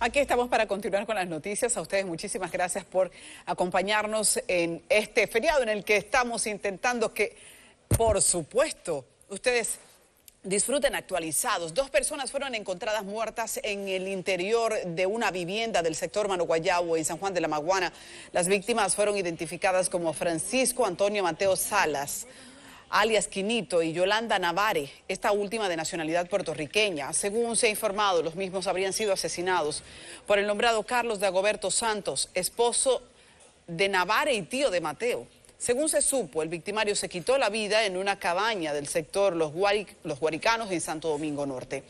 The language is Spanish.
Aquí estamos para continuar con las noticias. A ustedes muchísimas gracias por acompañarnos en este feriado en el que estamos intentando que, por supuesto, ustedes disfruten actualizados. Dos personas fueron encontradas muertas en el interior de una vivienda del sector Guayabo, en San Juan de la Maguana. Las víctimas fueron identificadas como Francisco Antonio Mateo Salas alias Quinito, y Yolanda Navarre, esta última de nacionalidad puertorriqueña. Según se ha informado, los mismos habrían sido asesinados por el nombrado Carlos Dagoberto Santos, esposo de Navarre y tío de Mateo. Según se supo, el victimario se quitó la vida en una cabaña del sector Los, Los Guaricanos en Santo Domingo Norte.